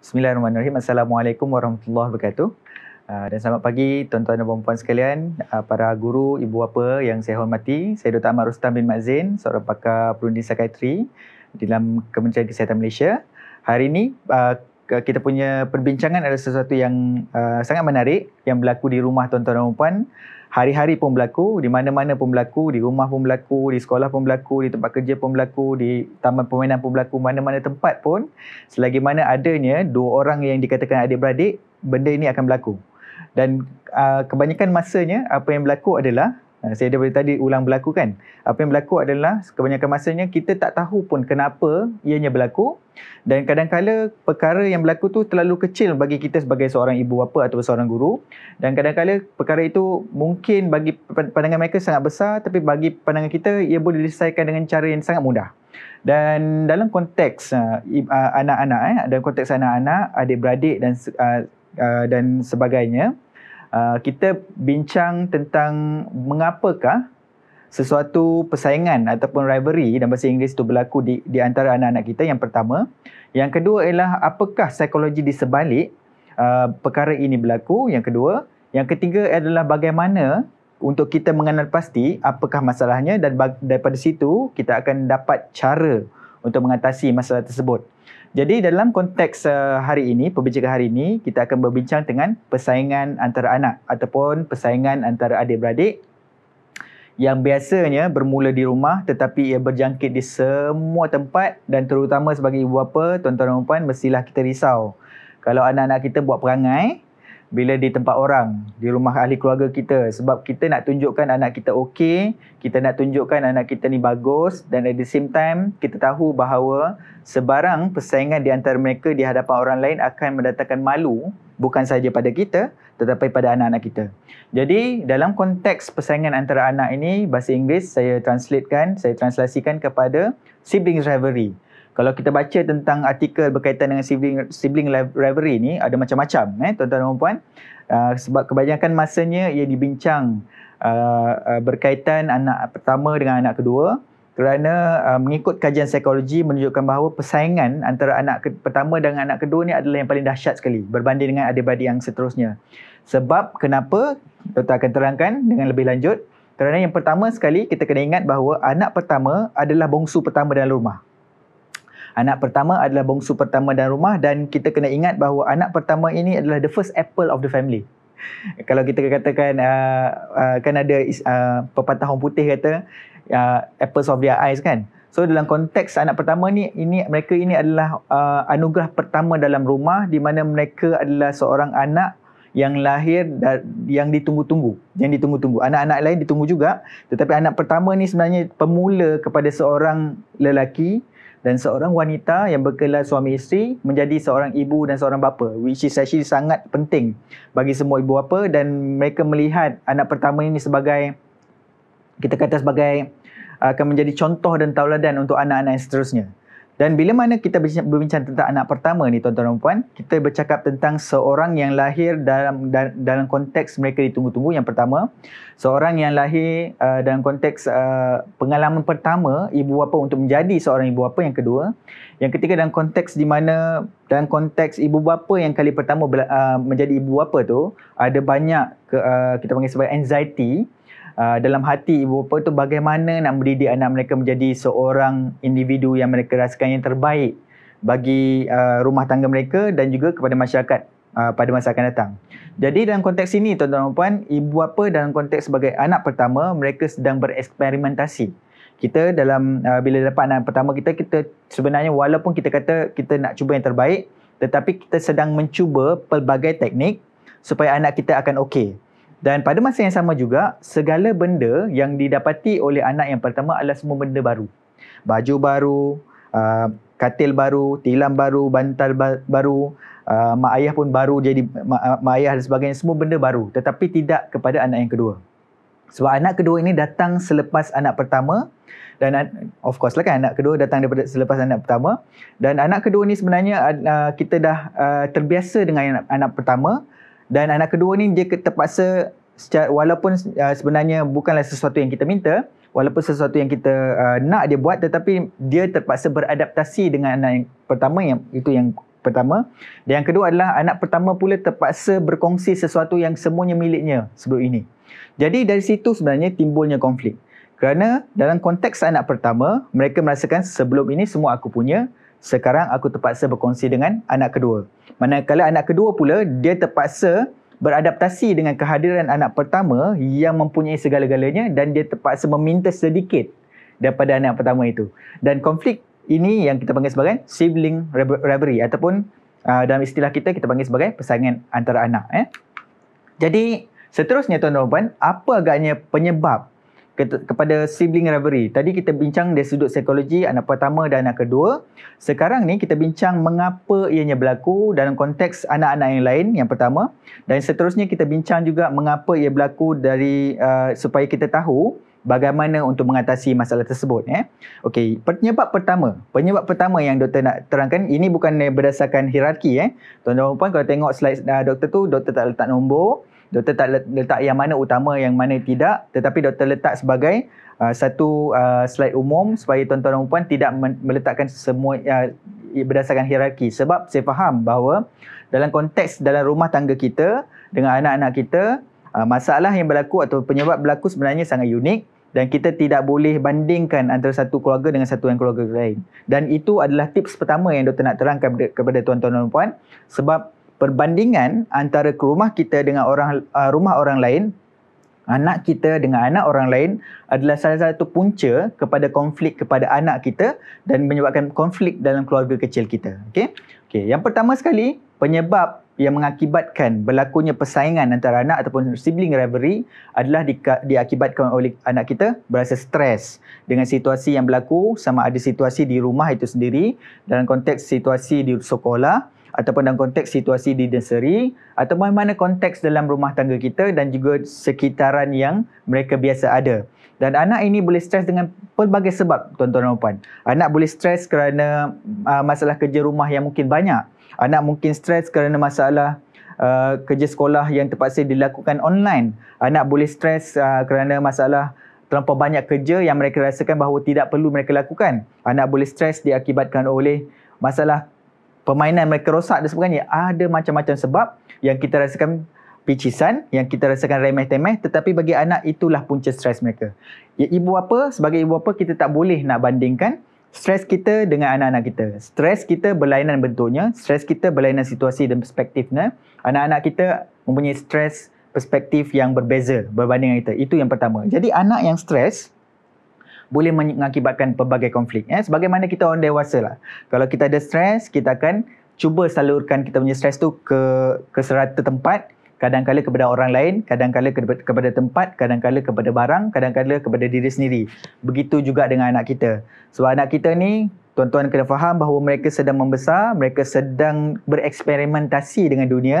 Bismillahirrahmanirrahim. Assalamualaikum warahmatullahi wabarakatuh. Ah, dan selamat pagi tuan-tuan dan puan sekalian, ah, para guru, ibu bapa yang saya hormati. Saya Dr. Ahmad Rustam bin Mazin, seorang pakar perunding psikiatri di dalam Kementerian Kesihatan Malaysia. Hari ini ah, kita punya perbincangan adalah sesuatu yang sangat menarik yang berlaku di rumah tuan-tuan dan puan hari-hari pun berlaku, di mana-mana pun berlaku, di rumah pun berlaku, di sekolah pun berlaku, di tempat kerja pun berlaku, di taman permainan pun berlaku, mana-mana tempat pun, selagi mana adanya dua orang yang dikatakan adik-beradik, benda ini akan berlaku. Dan uh, kebanyakan masanya apa yang berlaku adalah Ha, saya dah dari tadi ulang berlaku kan. Apa yang berlaku adalah kebanyakan masanya kita tak tahu pun kenapa ianya berlaku dan kadang-kala perkara yang berlaku tu terlalu kecil bagi kita sebagai seorang ibu bapa atau seorang guru dan kadang-kala perkara itu mungkin bagi pandangan mereka sangat besar tapi bagi pandangan kita ia boleh diselesaikan dengan cara yang sangat mudah. Dan dalam konteks uh, anak-anak eh dalam konteks anak-anak, adik-beradik dan uh, uh, dan sebagainya Ah, kita bincang tentang mengapakah sesuatu persaingan ataupun rivalry dalam bahasa Inggeris itu berlaku di, di antara anak-anak kita yang pertama. Yang kedua ialah apakah psikologi di sebalik uh, ah, perkara ini berlaku. Yang kedua. Yang ketiga adalah bagaimana untuk kita mengenal pasti apakah masalahnya dan daripada situ kita akan dapat cara untuk mengatasi masalah tersebut. Jadi dalam konteks uh, hari ini, perbincangan hari ini, kita akan berbincang dengan persaingan antara anak ataupun persaingan antara adik-beradik yang biasanya bermula di rumah tetapi ia berjangkit di semua tempat dan terutama sebagai ibu bapa, tuan-tuan dan puan, mestilah kita risau. Kalau anak-anak kita buat perangai, bila di tempat orang, di rumah ahli keluarga kita sebab kita nak tunjukkan anak kita okey, kita nak tunjukkan anak kita ni bagus dan at the same time kita tahu bahawa sebarang persaingan di antara mereka di hadapan orang lain akan mendatangkan malu bukan saja pada kita tetapi pada anak-anak kita. Jadi dalam konteks persaingan antara anak ini bahasa Inggeris saya translatekan, saya translasikan kepada sibling rivalry kalau kita baca tentang artikel berkaitan dengan sibling sibling rivalry ni ada macam-macam eh tuan-tuan dan puan uh, ah, sebab kebanyakan masanya ia dibincang uh, uh, berkaitan anak pertama dengan anak kedua kerana uh, mengikut kajian psikologi menunjukkan bahawa persaingan antara anak pertama dengan anak kedua ni adalah yang paling dahsyat sekali berbanding dengan adik adik yang seterusnya sebab kenapa tuan akan terangkan dengan lebih lanjut kerana yang pertama sekali kita kena ingat bahawa anak pertama adalah bongsu pertama dalam rumah anak pertama adalah bongsu pertama dalam rumah dan kita kena ingat bahawa anak pertama ini adalah the first apple of the family kalau kita katakan uh, uh, kan ada uh, pepatah orang putih kata uh, apples of their eyes kan so dalam konteks anak pertama ni ini mereka ini adalah uh, anugerah pertama dalam rumah di mana mereka adalah seorang anak yang lahir yang ditunggu-tunggu yang ditunggu-tunggu anak-anak lain ditunggu juga tetapi anak pertama ni sebenarnya pemula kepada seorang lelaki dan seorang wanita yang berkelas suami isteri menjadi seorang ibu dan seorang bapa which is actually sangat penting bagi semua ibu bapa dan mereka melihat anak pertama ini sebagai kita kata sebagai akan menjadi contoh dan tauladan untuk anak-anak yang seterusnya dan bila mana kita berbincang tentang anak pertama ni tuan-tuan dan puan, kita bercakap tentang seorang yang lahir dalam dalam konteks mereka ditunggu-tunggu yang pertama, seorang yang lahir uh, dalam konteks uh, pengalaman pertama ibu bapa untuk menjadi seorang ibu bapa yang kedua, yang ketiga dalam konteks di mana dalam konteks ibu bapa yang kali pertama uh, menjadi ibu bapa tu ada banyak ke, uh, kita panggil sebagai anxiety Ah, dalam hati ibu bapa tu bagaimana nak mendidik anak mereka menjadi seorang individu yang mereka rasakan yang terbaik bagi uh, rumah tangga mereka dan juga kepada masyarakat uh, pada masa akan datang. Jadi dalam konteks ini tuan-tuan dan puan, ibu bapa dalam konteks sebagai anak pertama mereka sedang bereksperimentasi. Kita dalam uh, bila dapat anak pertama kita kita sebenarnya walaupun kita kata kita nak cuba yang terbaik tetapi kita sedang mencuba pelbagai teknik supaya anak kita akan okey. Dan pada masa yang sama juga, segala benda yang didapati oleh anak yang pertama adalah semua benda baru. Baju baru, uh, katil baru, tilam baru, bantal baru, uh, mak ayah pun baru jadi mak ayah dan sebagainya. Semua benda baru tetapi tidak kepada anak yang kedua. Sebab anak kedua ini datang selepas anak pertama dan of course lah kan anak kedua datang daripada selepas anak pertama dan anak kedua ni sebenarnya uh, kita dah uh, terbiasa dengan anak, anak pertama dan anak kedua ni dia terpaksa secara, walaupun uh, sebenarnya bukanlah sesuatu yang kita minta walaupun sesuatu yang kita uh, nak dia buat tetapi dia terpaksa beradaptasi dengan anak yang pertama yang itu yang pertama dan yang kedua adalah anak pertama pula terpaksa berkongsi sesuatu yang semuanya miliknya sebelum ini jadi dari situ sebenarnya timbulnya konflik kerana dalam konteks anak pertama mereka merasakan sebelum ini semua aku punya sekarang aku terpaksa berkongsi dengan anak kedua Manakala anak kedua pula dia terpaksa beradaptasi dengan kehadiran anak pertama yang mempunyai segala-galanya dan dia terpaksa meminta sedikit daripada anak pertama itu. Dan konflik ini yang kita panggil sebagai sibling rivalry ataupun uh, dalam istilah kita kita panggil sebagai persaingan antara anak eh. Jadi seterusnya tuan-tuan apa agaknya penyebab kepada sibling rivalry. Tadi kita bincang dari sudut psikologi anak pertama dan anak kedua. Sekarang ni kita bincang mengapa ianya berlaku dalam konteks anak-anak yang lain yang pertama dan seterusnya kita bincang juga mengapa ia berlaku dari uh, supaya kita tahu bagaimana untuk mengatasi masalah tersebut eh. Okey, penyebab pertama, penyebab pertama yang doktor nak terangkan ini bukan berdasarkan hierarki eh. Tuan-tuan puan kalau tengok slide uh, doktor tu, doktor tak letak nombor, doktor tak letak yang mana utama yang mana tidak, tetapi doktor letak sebagai uh, satu uh, slide umum supaya tuan-tuan dan puan tidak meletakkan semua uh, berdasarkan hierarki sebab saya faham bahawa dalam konteks dalam rumah tangga kita dengan anak-anak kita uh, masalah yang berlaku atau penyebab berlaku sebenarnya sangat unik dan kita tidak boleh bandingkan antara satu keluarga dengan satu yang keluarga lain. Dan itu adalah tips pertama yang doktor nak terangkan kepada tuan-tuan dan puan sebab perbandingan antara rumah kita dengan orang uh, rumah orang lain anak kita dengan anak orang lain adalah salah satu punca kepada konflik kepada anak kita dan menyebabkan konflik dalam keluarga kecil kita. Okey. Okey, yang pertama sekali penyebab yang mengakibatkan berlakunya persaingan antara anak ataupun sibling rivalry adalah di, diakibatkan oleh anak kita berasa stres dengan situasi yang berlaku sama ada situasi di rumah itu sendiri dalam konteks situasi di sekolah ataupun dalam konteks situasi di nursery atau mana-mana konteks dalam rumah tangga kita dan juga sekitaran yang mereka biasa ada. Dan anak ini boleh stres dengan pelbagai sebab, tuan-tuan dan puan. Anak boleh stres kerana uh, masalah kerja rumah yang mungkin banyak anak mungkin stres kerana masalah uh, kerja sekolah yang terpaksa dilakukan online anak boleh stres uh, kerana masalah terlalu banyak kerja yang mereka rasakan bahawa tidak perlu mereka lakukan anak boleh stres diakibatkan oleh masalah permainan mereka rosak dan sebagainya ada macam-macam sebab yang kita rasakan picisan yang kita rasakan remeh temeh tetapi bagi anak itulah punca stres mereka ya, ibu apa sebagai ibu apa kita tak boleh nak bandingkan stres kita dengan anak-anak kita. Stres kita berlainan bentuknya, stres kita berlainan situasi dan perspektifnya. Anak-anak kita mempunyai stres perspektif yang berbeza berbanding dengan kita. Itu yang pertama. Jadi anak yang stres boleh mengakibatkan pelbagai konflik. Eh? Sebagaimana kita orang dewasa lah. Kalau kita ada stres, kita akan cuba salurkan kita punya stres tu ke, ke serata tempat kadang-kadang kepada orang lain, kadang-kadang kepada tempat, kadang-kadang kepada barang, kadang-kadang kepada diri sendiri. Begitu juga dengan anak kita. So anak kita ni tuan-tuan kena faham bahawa mereka sedang membesar, mereka sedang bereksperimentasi dengan dunia,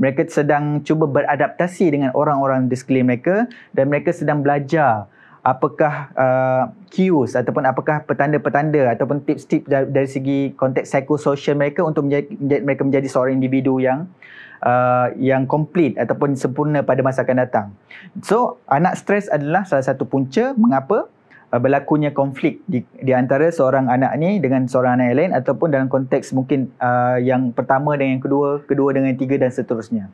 mereka sedang cuba beradaptasi dengan orang-orang di sekeliling mereka dan mereka sedang belajar apakah uh, cues ataupun apakah petanda-petanda ataupun tips-tips dari, dari segi konteks psikososial mereka untuk menjadi, menjadi, mereka menjadi seorang individu yang uh, yang complete ataupun sempurna pada masa akan datang. So, anak stres adalah salah satu punca mengapa uh, berlakunya konflik di, di antara seorang anak ni dengan seorang anak lain ataupun dalam konteks mungkin uh, yang pertama dengan yang kedua, kedua dengan tiga dan seterusnya.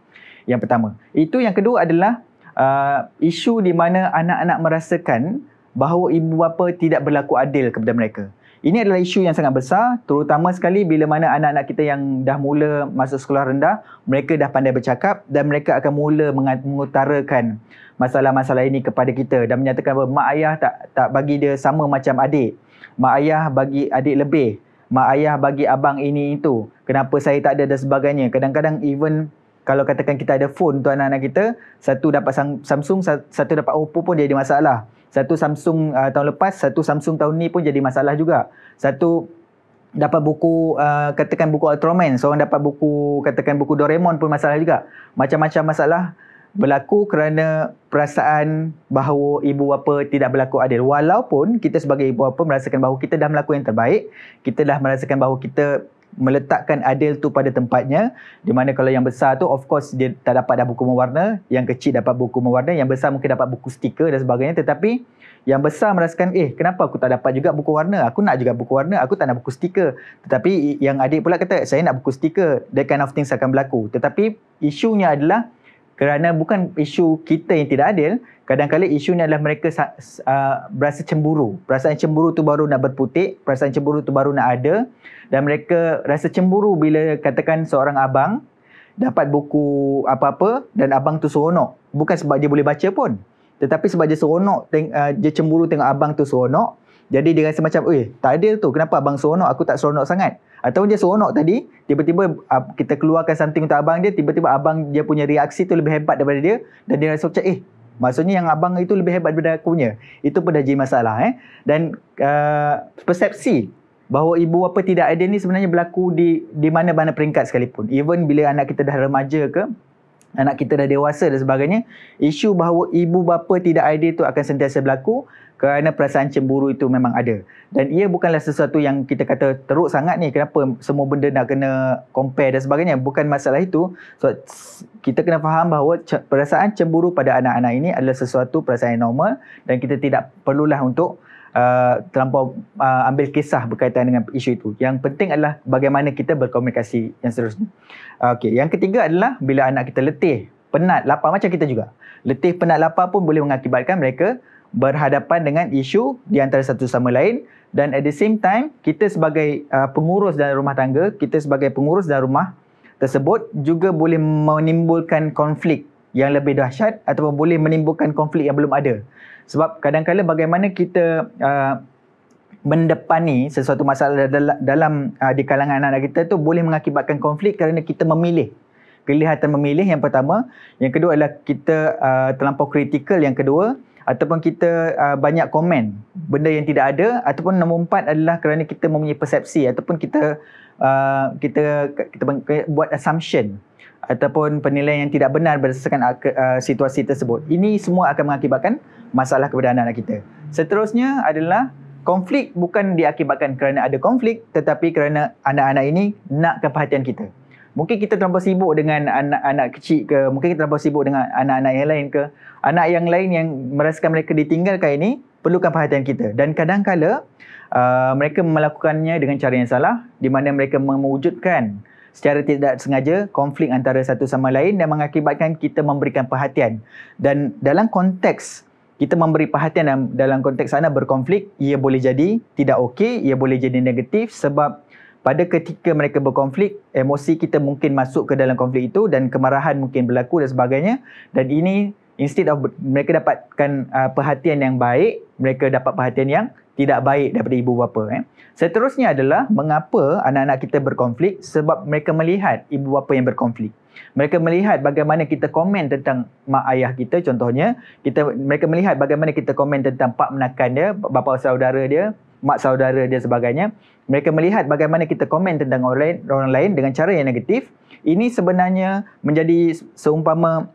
Yang pertama. Itu yang kedua adalah uh, isu di mana anak-anak merasakan bahawa ibu bapa tidak berlaku adil kepada mereka. Ini adalah isu yang sangat besar terutama sekali bila mana anak-anak kita yang dah mula masuk sekolah rendah mereka dah pandai bercakap dan mereka akan mula mengutarakan masalah-masalah ini kepada kita dan menyatakan bahawa mak ayah tak tak bagi dia sama macam adik. Mak ayah bagi adik lebih. Mak ayah bagi abang ini itu. Kenapa saya tak ada dan sebagainya. Kadang-kadang even kalau katakan kita ada phone tu anak-anak kita satu dapat Samsung satu dapat Oppo pun jadi masalah satu Samsung uh, tahun lepas satu Samsung tahun ni pun jadi masalah juga satu dapat buku uh, katakan buku Ultraman seorang dapat buku katakan buku Doraemon pun masalah juga macam-macam masalah berlaku kerana perasaan bahawa ibu bapa tidak berlaku adil walaupun kita sebagai ibu bapa merasakan bahawa kita dah melakukan yang terbaik kita dah merasakan bahawa kita meletakkan adil tu pada tempatnya di mana kalau yang besar tu of course dia tak dapat dah buku mewarna yang kecil dapat buku mewarna yang besar mungkin dapat buku stiker dan sebagainya tetapi yang besar merasakan eh kenapa aku tak dapat juga buku warna aku nak juga buku warna aku tak nak buku stiker tetapi yang adik pula kata saya nak buku stiker that kind of things akan berlaku tetapi isunya adalah kerana bukan isu kita yang tidak adil kadang-kadang isu ni adalah mereka uh, berasa cemburu perasaan cemburu tu baru nak berputik perasaan cemburu tu baru nak ada dan mereka rasa cemburu bila katakan seorang abang dapat buku apa-apa dan abang tu seronok bukan sebab dia boleh baca pun tetapi sebab dia seronok uh, dia cemburu tengok abang tu seronok jadi dia rasa macam, eh tak ada tu kenapa abang seronok aku tak seronok sangat. Atau dia seronok tadi, tiba-tiba ah, kita keluarkan something untuk abang dia, tiba-tiba abang dia punya reaksi tu lebih hebat daripada dia dan dia rasa macam eh Maksudnya yang abang itu lebih hebat daripada aku punya. Itu pun dah jadi masalah eh. Dan uh, persepsi bahawa ibu apa tidak ada ni sebenarnya berlaku di di mana-mana peringkat sekalipun. Even bila anak kita dah remaja ke, anak kita dah dewasa dan sebagainya isu bahawa ibu bapa tidak ideal itu akan sentiasa berlaku kerana perasaan cemburu itu memang ada dan ia bukanlah sesuatu yang kita kata teruk sangat ni kenapa semua benda nak kena compare dan sebagainya bukan masalah itu so kita kena faham bahawa perasaan cemburu pada anak-anak ini adalah sesuatu perasaan normal dan kita tidak perlulah untuk uh, terlampau uh, ambil kisah berkaitan dengan isu itu. Yang penting adalah bagaimana kita berkomunikasi yang seterusnya. Okey, yang ketiga adalah bila anak kita letih, penat, lapar macam kita juga. Letih, penat, lapar pun boleh mengakibatkan mereka berhadapan dengan isu di antara satu sama lain dan at the same time kita sebagai uh, pengurus dalam rumah tangga, kita sebagai pengurus dalam rumah tersebut juga boleh menimbulkan konflik yang lebih dahsyat ataupun boleh menimbulkan konflik yang belum ada. Sebab kadang-kadang bagaimana kita uh, mendepani sesuatu masalah dalam uh, di kalangan anak anak kita tu boleh mengakibatkan konflik kerana kita memilih. Pilihan memilih yang pertama, yang kedua adalah kita uh, terlampau kritikal yang kedua ataupun kita uh, banyak komen benda yang tidak ada ataupun nombor empat adalah kerana kita mempunyai persepsi ataupun kita uh, kita, kita kita buat assumption ataupun penilaian yang tidak benar berdasarkan uh, situasi tersebut. Ini semua akan mengakibatkan masalah kepada anak-anak kita. Seterusnya adalah konflik bukan diakibatkan kerana ada konflik tetapi kerana anak-anak ini nak perhatian kita. Mungkin kita terlalu sibuk dengan anak-anak kecil ke, mungkin kita terlalu sibuk dengan anak-anak yang lain ke. Anak yang lain yang merasakan mereka ditinggalkan ini perlukan perhatian kita. Dan kadang-kadang uh, eh, mereka melakukannya dengan cara yang salah di mana mereka mewujudkan secara tidak sengaja konflik antara satu sama lain dan mengakibatkan kita memberikan perhatian. Dan dalam konteks kita memberi perhatian dalam, dalam konteks sana berkonflik, ia boleh jadi tidak okey, ia boleh jadi negatif sebab pada ketika mereka berkonflik, emosi kita mungkin masuk ke dalam konflik itu dan kemarahan mungkin berlaku dan sebagainya. Dan ini instead of mereka dapatkan uh, perhatian yang baik mereka dapat perhatian yang tidak baik daripada ibu bapa eh. Seterusnya adalah mengapa anak-anak kita berkonflik sebab mereka melihat ibu bapa yang berkonflik. Mereka melihat bagaimana kita komen tentang mak ayah kita contohnya, kita mereka melihat bagaimana kita komen tentang pak menakan dia, bapa saudara dia, mak saudara dia sebagainya. Mereka melihat bagaimana kita komen tentang orang lain, orang lain dengan cara yang negatif. Ini sebenarnya menjadi seumpama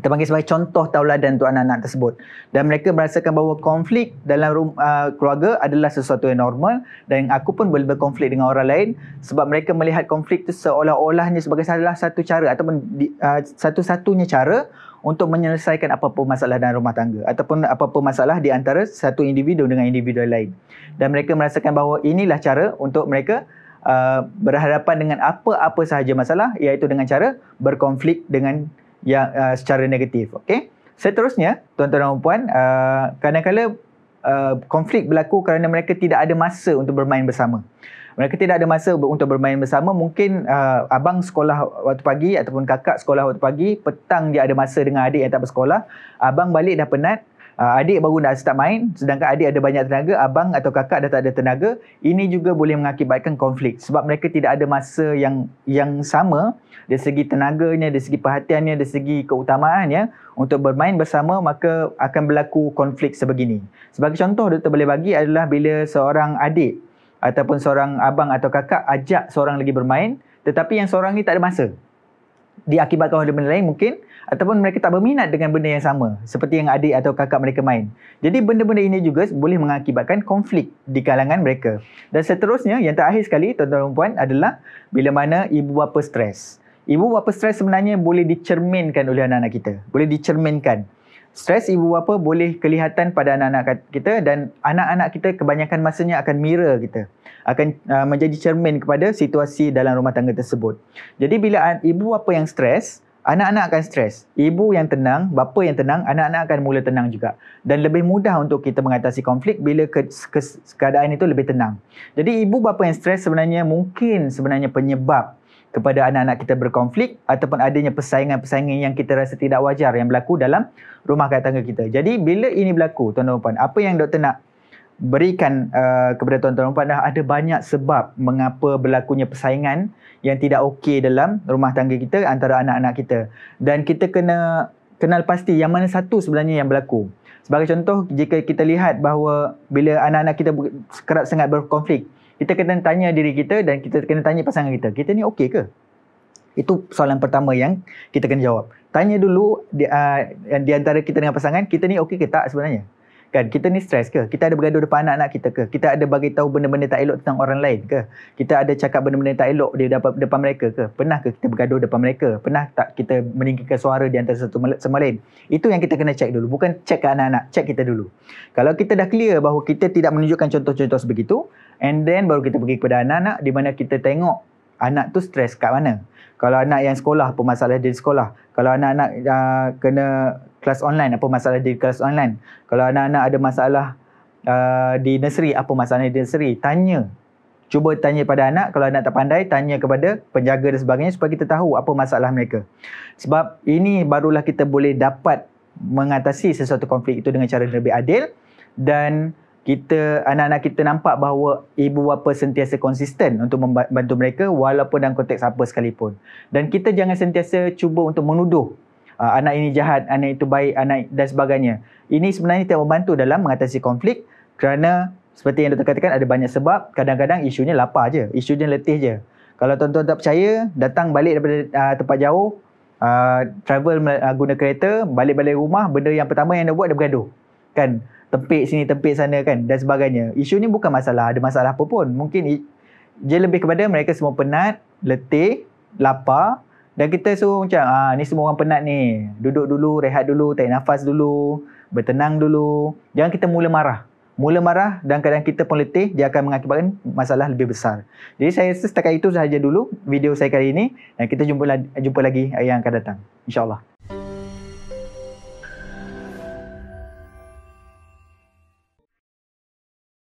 terpanggil sebagai contoh tauladan untuk anak-anak tersebut dan mereka merasakan bahawa konflik dalam uh, keluarga adalah sesuatu yang normal dan aku pun boleh berkonflik dengan orang lain sebab mereka melihat konflik itu seolah-olahnya sebagai salah satu cara ataupun uh, satu-satunya cara untuk menyelesaikan apa-apa masalah dalam rumah tangga ataupun apa-apa masalah di antara satu individu dengan individu lain dan mereka merasakan bahawa inilah cara untuk mereka uh, berhadapan dengan apa-apa sahaja masalah iaitu dengan cara berkonflik dengan yang uh, secara negatif okay? seterusnya tuan-tuan dan puan uh, kadang-kadang uh, konflik berlaku kerana mereka tidak ada masa untuk bermain bersama mereka tidak ada masa untuk bermain bersama mungkin uh, abang sekolah waktu pagi ataupun kakak sekolah waktu pagi petang dia ada masa dengan adik yang tak bersekolah abang balik dah penat uh, adik baru nak start main sedangkan adik ada banyak tenaga abang atau kakak dah tak ada tenaga ini juga boleh mengakibatkan konflik sebab mereka tidak ada masa yang yang sama dari segi tenaganya dari segi perhatiannya dari segi keutamaannya untuk bermain bersama maka akan berlaku konflik sebegini sebagai contoh doktor boleh bagi adalah bila seorang adik ataupun seorang abang atau kakak ajak seorang lagi bermain tetapi yang seorang ni tak ada masa diakibatkan oleh benda lain mungkin ataupun mereka tak berminat dengan benda yang sama seperti yang adik atau kakak mereka main. Jadi benda-benda ini juga boleh mengakibatkan konflik di kalangan mereka. Dan seterusnya yang terakhir sekali tuan-tuan dan puan adalah bila mana ibu bapa stres. Ibu bapa stres sebenarnya boleh dicerminkan oleh anak-anak kita. Boleh dicerminkan. Stres ibu bapa boleh kelihatan pada anak-anak kita dan anak-anak kita kebanyakan masanya akan mirror kita. Akan uh, menjadi cermin kepada situasi dalam rumah tangga tersebut. Jadi bila ibu bapa yang stres, anak-anak akan stres. Ibu yang tenang, bapa yang tenang, anak-anak akan mula tenang juga. Dan lebih mudah untuk kita mengatasi konflik bila ke, ke, keadaan itu lebih tenang. Jadi ibu bapa yang stres sebenarnya mungkin sebenarnya penyebab kepada anak-anak kita berkonflik ataupun adanya persaingan-persaingan yang kita rasa tidak wajar yang berlaku dalam rumah kaya kita. Jadi bila ini berlaku, tuan-tuan, apa yang doktor nak berikan uh, kepada tuan-tuan dan puan ada banyak sebab mengapa berlakunya persaingan yang tidak okey dalam rumah tangga kita antara anak-anak kita dan kita kena kenal pasti yang mana satu sebenarnya yang berlaku sebagai contoh jika kita lihat bahawa bila anak-anak kita kerap sangat berkonflik kita kena tanya diri kita dan kita kena tanya pasangan kita kita ni okey ke itu soalan pertama yang kita kena jawab tanya dulu di, uh, di antara kita dengan pasangan kita ni okey ke tak sebenarnya kan kita ni stres ke kita ada bergaduh depan anak-anak kita ke kita ada bagi tahu benda-benda tak elok tentang orang lain ke kita ada cakap benda-benda tak elok di depan, depan mereka ke pernah ke kita bergaduh depan mereka pernah tak kita meninggikan suara di antara satu sama lain itu yang kita kena cek dulu bukan cek ke anak-anak cek kita dulu kalau kita dah clear bahawa kita tidak menunjukkan contoh-contoh sebegitu and then baru kita pergi kepada anak-anak di mana kita tengok anak tu stres kat mana kalau anak yang sekolah pun masalah dia di sekolah kalau anak-anak uh, kena kelas online apa masalah di kelas online kalau anak-anak ada masalah uh, di nursery apa masalah di nursery tanya cuba tanya pada anak kalau anak tak pandai tanya kepada penjaga dan sebagainya supaya kita tahu apa masalah mereka sebab ini barulah kita boleh dapat mengatasi sesuatu konflik itu dengan cara yang lebih adil dan kita anak-anak kita nampak bahawa ibu bapa sentiasa konsisten untuk membantu mereka walaupun dalam konteks apa sekalipun dan kita jangan sentiasa cuba untuk menuduh uh, anak ini jahat, anak itu baik, anak dan sebagainya. Ini sebenarnya tidak membantu dalam mengatasi konflik kerana seperti yang doktor katakan ada banyak sebab, kadang-kadang isunya lapar je, isunya letih je. Kalau tuan-tuan tak percaya, datang balik daripada uh, tempat jauh, uh, travel uh, guna kereta, balik-balik rumah, benda yang pertama yang dia buat dia bergaduh. Kan? Tempik sini, tempik sana kan dan sebagainya. Isu ni bukan masalah, ada masalah apa pun. Mungkin dia lebih kepada mereka semua penat, letih, lapar, dan kita suruh macam ah ni semua orang penat ni. Duduk dulu, rehat dulu, tarik nafas dulu, bertenang dulu. Jangan kita mula marah. Mula marah dan kadang kita pun letih, dia akan mengakibatkan masalah lebih besar. Jadi saya setakat itu sahaja dulu video saya kali ini. Dan kita jumpa, jumpa lagi yang akan datang. InsyaAllah. Allah.